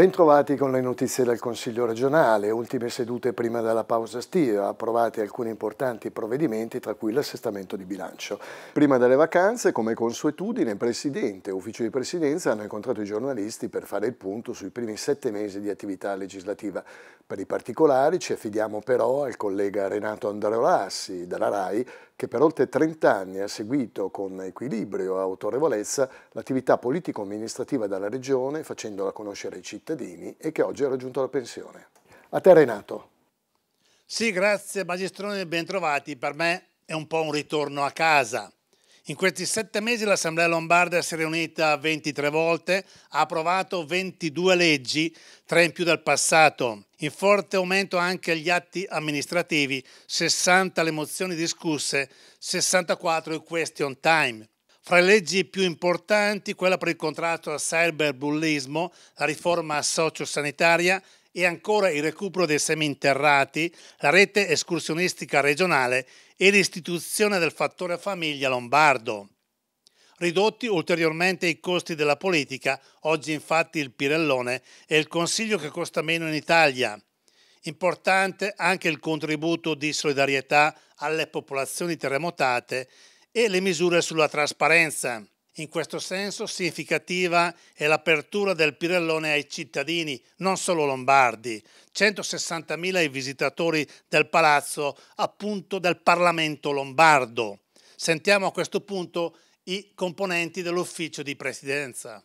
Bentrovati con le notizie del Consiglio regionale, ultime sedute prima della pausa estiva, approvati alcuni importanti provvedimenti tra cui l'assestamento di bilancio. Prima delle vacanze, come consuetudine, Presidente e Ufficio di Presidenza hanno incontrato i giornalisti per fare il punto sui primi sette mesi di attività legislativa. Per i particolari ci affidiamo però al collega Renato Andreolassi della RAI che per oltre 30 anni ha seguito con equilibrio e autorevolezza l'attività politico-amministrativa della Regione, facendola conoscere ai cittadini e che oggi ha raggiunto la pensione. A te Renato. Sì, grazie Magistrone, ben trovati. Per me è un po' un ritorno a casa. In questi sette mesi l'Assemblea Lombarda si è riunita 23 volte, ha approvato 22 leggi, tre in più del passato. In forte aumento anche gli atti amministrativi, 60 le mozioni discusse, 64 il question time. Fra le leggi più importanti, quella per il contrasto al cyberbullismo, la riforma sociosanitaria e ancora il recupero dei seminterrati, la rete escursionistica regionale e l'istituzione del fattore famiglia lombardo. Ridotti ulteriormente i costi della politica, oggi infatti il Pirellone è il consiglio che costa meno in Italia. Importante anche il contributo di solidarietà alle popolazioni terremotate e le misure sulla trasparenza. In questo senso significativa è l'apertura del Pirellone ai cittadini, non solo lombardi, 160.000 i visitatori del palazzo, appunto del Parlamento lombardo. Sentiamo a questo punto i componenti dell'ufficio di presidenza.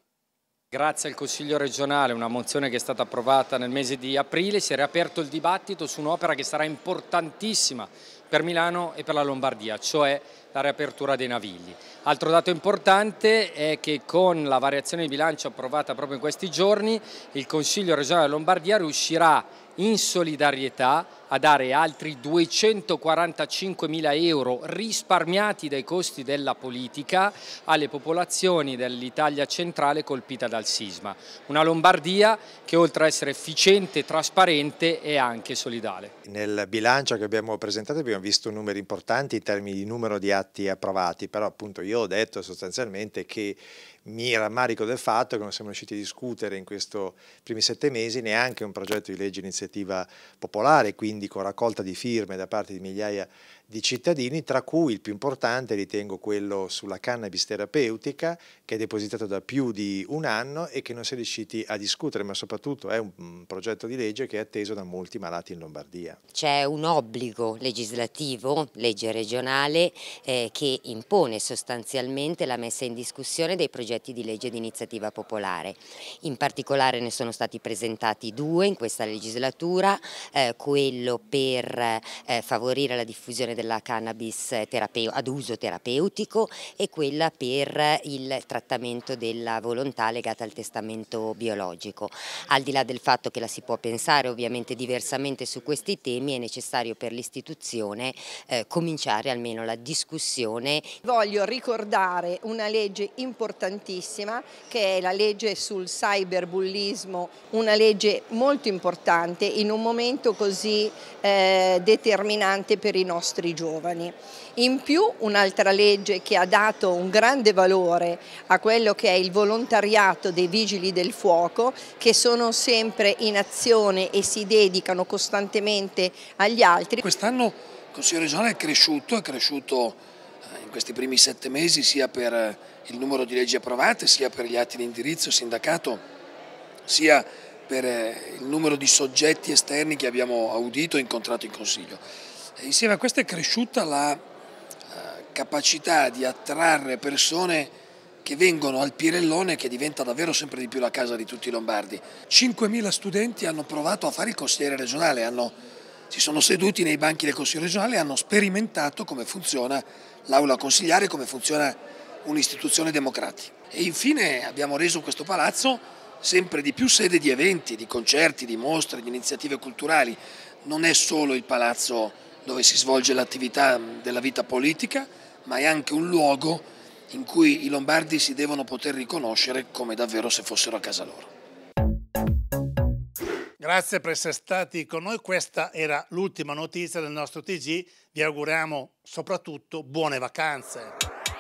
Grazie al Consiglio regionale, una mozione che è stata approvata nel mese di aprile, si è riaperto il dibattito su un'opera che sarà importantissima per Milano e per la Lombardia, cioè la riapertura dei navigli. Altro dato importante è che con la variazione di bilancio approvata proprio in questi giorni il Consiglio regionale Lombardia riuscirà in solidarietà a dare altri 245 mila euro risparmiati dai costi della politica alle popolazioni dell'Italia centrale colpita dal sisma. Una Lombardia che oltre a essere efficiente, trasparente è anche solidale. Nel bilancio che abbiamo presentato abbiamo visto numeri importanti in termini di numero di atti atti approvati, però appunto io ho detto sostanzialmente che mi rammarico del fatto che non siamo riusciti a discutere in questi primi sette mesi neanche un progetto di legge iniziativa popolare, quindi con raccolta di firme da parte di migliaia di cittadini, tra cui il più importante ritengo quello sulla cannabis terapeutica, che è depositato da più di un anno e che non si è riusciti a discutere, ma soprattutto è un progetto di legge che è atteso da molti malati in Lombardia. C'è un obbligo legislativo, legge regionale, eh, eh, che impone sostanzialmente la messa in discussione dei progetti di legge di iniziativa popolare. In particolare ne sono stati presentati due in questa legislatura, eh, quello per eh, favorire la diffusione della cannabis ad uso terapeutico e quella per il trattamento della volontà legata al testamento biologico. Al di là del fatto che la si può pensare ovviamente diversamente su questi temi è necessario per l'istituzione eh, cominciare almeno la discussione discussione. Voglio ricordare una legge importantissima che è la legge sul cyberbullismo, una legge molto importante in un momento così eh, determinante per i nostri giovani. In più un'altra legge che ha dato un grande valore a quello che è il volontariato dei vigili del fuoco che sono sempre in azione e si dedicano costantemente agli altri. Quest'anno il Consiglio regionale è cresciuto, è cresciuto eh, in questi primi sette mesi sia per eh, il numero di leggi approvate, sia per gli atti di indirizzo sindacato, sia per eh, il numero di soggetti esterni che abbiamo audito e incontrato in Consiglio. insieme a questo è cresciuta la capacità di attrarre persone che vengono al Pirellone che diventa davvero sempre di più la casa di tutti i lombardi. 5.000 studenti hanno provato a fare il consigliere regionale, hanno si sono seduti nei banchi del Consiglio regionale e hanno sperimentato come funziona l'aula consigliare, come funziona un'istituzione democratica. E infine abbiamo reso questo palazzo sempre di più sede di eventi, di concerti, di mostre, di iniziative culturali. Non è solo il palazzo dove si svolge l'attività della vita politica, ma è anche un luogo in cui i lombardi si devono poter riconoscere come davvero se fossero a casa loro. Grazie per essere stati con noi, questa era l'ultima notizia del nostro TG, vi auguriamo soprattutto buone vacanze.